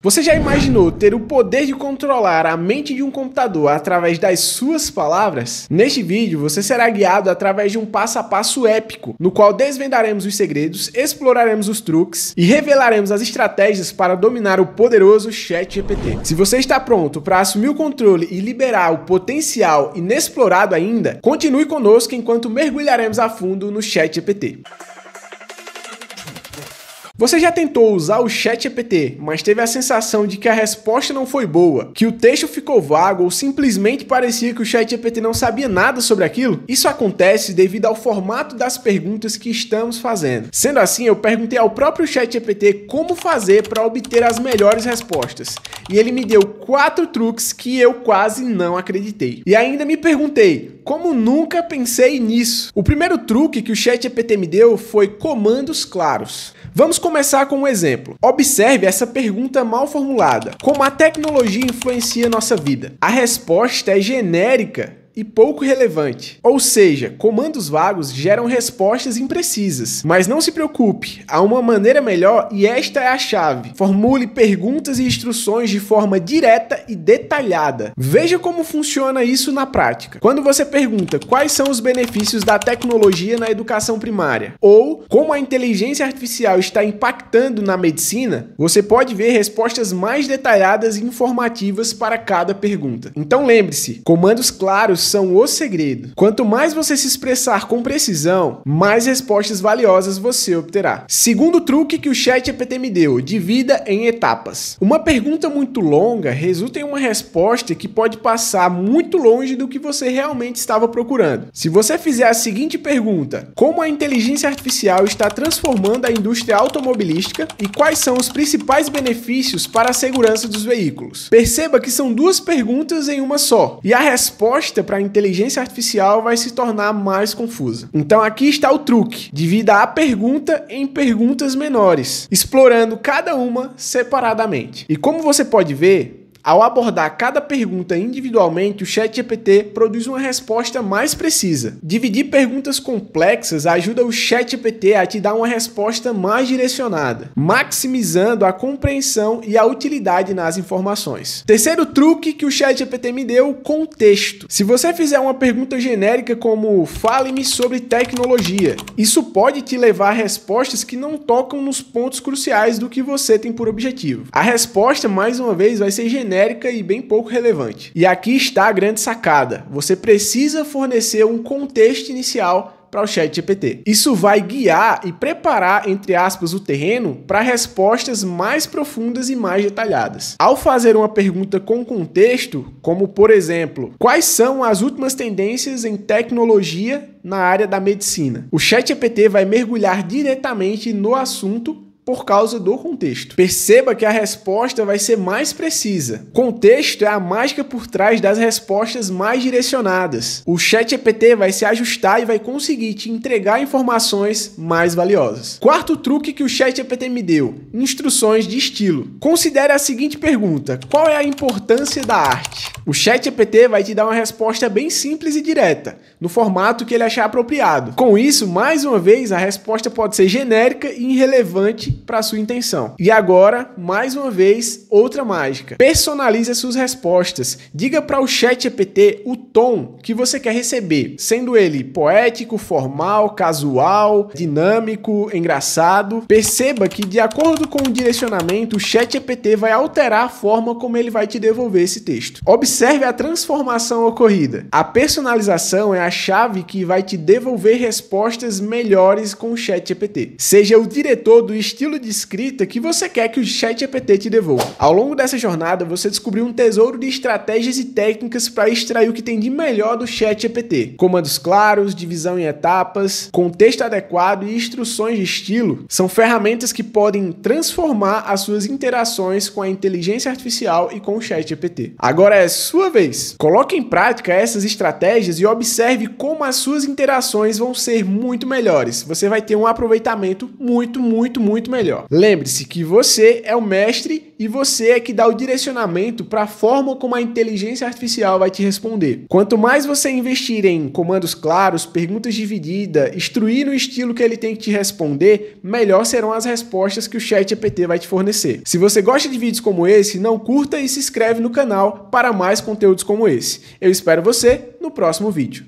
Você já imaginou ter o poder de controlar a mente de um computador através das suas palavras? Neste vídeo, você será guiado através de um passo a passo épico, no qual desvendaremos os segredos, exploraremos os truques e revelaremos as estratégias para dominar o poderoso ChatGPT. Se você está pronto para assumir o controle e liberar o potencial inexplorado ainda, continue conosco enquanto mergulharemos a fundo no ChatGPT. Você já tentou usar o Chat EPT, mas teve a sensação de que a resposta não foi boa, que o texto ficou vago ou simplesmente parecia que o Chat EPT não sabia nada sobre aquilo? Isso acontece devido ao formato das perguntas que estamos fazendo. Sendo assim, eu perguntei ao próprio Chat EPT como fazer para obter as melhores respostas, e ele me deu quatro truques que eu quase não acreditei. E ainda me perguntei como nunca pensei nisso. O primeiro truque que o Chat EPT me deu foi comandos claros. Vamos começar com um exemplo. Observe essa pergunta mal formulada: como a tecnologia influencia nossa vida? A resposta é genérica e pouco relevante. Ou seja, comandos vagos geram respostas imprecisas. Mas não se preocupe, há uma maneira melhor e esta é a chave. Formule perguntas e instruções de forma direta e detalhada. Veja como funciona isso na prática. Quando você pergunta quais são os benefícios da tecnologia na educação primária ou como a inteligência artificial está impactando na medicina, você pode ver respostas mais detalhadas e informativas para cada pergunta. Então lembre-se, comandos claros são o segredo. Quanto mais você se expressar com precisão, mais respostas valiosas você obterá. Segundo truque que o chat EPT me deu, divida em etapas. Uma pergunta muito longa resulta em uma resposta que pode passar muito longe do que você realmente estava procurando. Se você fizer a seguinte pergunta, como a inteligência artificial está transformando a indústria automobilística e quais são os principais benefícios para a segurança dos veículos? Perceba que são duas perguntas em uma só, e a resposta para a inteligência artificial vai se tornar mais confusa. Então aqui está o truque: divida a pergunta em perguntas menores, explorando cada uma separadamente. E como você pode ver, ao abordar cada pergunta individualmente, o ChatGPT produz uma resposta mais precisa. Dividir perguntas complexas ajuda o ChatGPT a te dar uma resposta mais direcionada, maximizando a compreensão e a utilidade nas informações. Terceiro truque que o ChatGPT me deu, contexto. Se você fizer uma pergunta genérica como "fale-me sobre tecnologia", isso pode te levar a respostas que não tocam nos pontos cruciais do que você tem por objetivo. A resposta, mais uma vez, vai ser genérica genérica e bem pouco relevante. E aqui está a grande sacada: você precisa fornecer um contexto inicial para o chat GPT. Isso vai guiar e preparar, entre aspas, o terreno para respostas mais profundas e mais detalhadas. Ao fazer uma pergunta com contexto, como por exemplo, quais são as últimas tendências em tecnologia na área da medicina? O chat GPT vai mergulhar diretamente no assunto por causa do contexto. Perceba que a resposta vai ser mais precisa. Contexto é a mágica por trás das respostas mais direcionadas. O Chat EPT vai se ajustar e vai conseguir te entregar informações mais valiosas. Quarto truque que o Chat EPT me deu: instruções de estilo. Considere a seguinte pergunta: qual é a importância da arte? O Chat EPT vai te dar uma resposta bem simples e direta, no formato que ele achar apropriado. Com isso, mais uma vez, a resposta pode ser genérica e irrelevante para a sua intenção. E agora, mais uma vez, outra mágica. Personalize suas respostas. Diga para o Chat EPT o tom que você quer receber, sendo ele poético, formal, casual, dinâmico, engraçado. Perceba que de acordo com o direcionamento, o Chat EPT vai alterar a forma como ele vai te devolver esse texto. Observe Observe a transformação ocorrida. A personalização é a chave que vai te devolver respostas melhores com o ChatGPT. Seja o diretor do estilo de escrita que você quer que o ChatGPT te devolva. Ao longo dessa jornada, você descobriu um tesouro de estratégias e técnicas para extrair o que tem de melhor do ChatGPT. Comandos claros, divisão em etapas, contexto adequado e instruções de estilo são ferramentas que podem transformar as suas interações com a inteligência artificial e com o ChatGPT. Agora é sua vez. Coloque em prática essas estratégias e observe como as suas interações vão ser muito melhores. Você vai ter um aproveitamento muito, muito, muito melhor. Lembre-se que você é o mestre e você é que dá o direcionamento para a forma como a inteligência artificial vai te responder. Quanto mais você investir em comandos claros, perguntas divididas, instruir no estilo que ele tem que te responder, melhor serão as respostas que o Chat GPT vai te fornecer. Se você gosta de vídeos como esse, não curta e se inscreve no canal para mais conteúdos como esse. Eu espero você no próximo vídeo.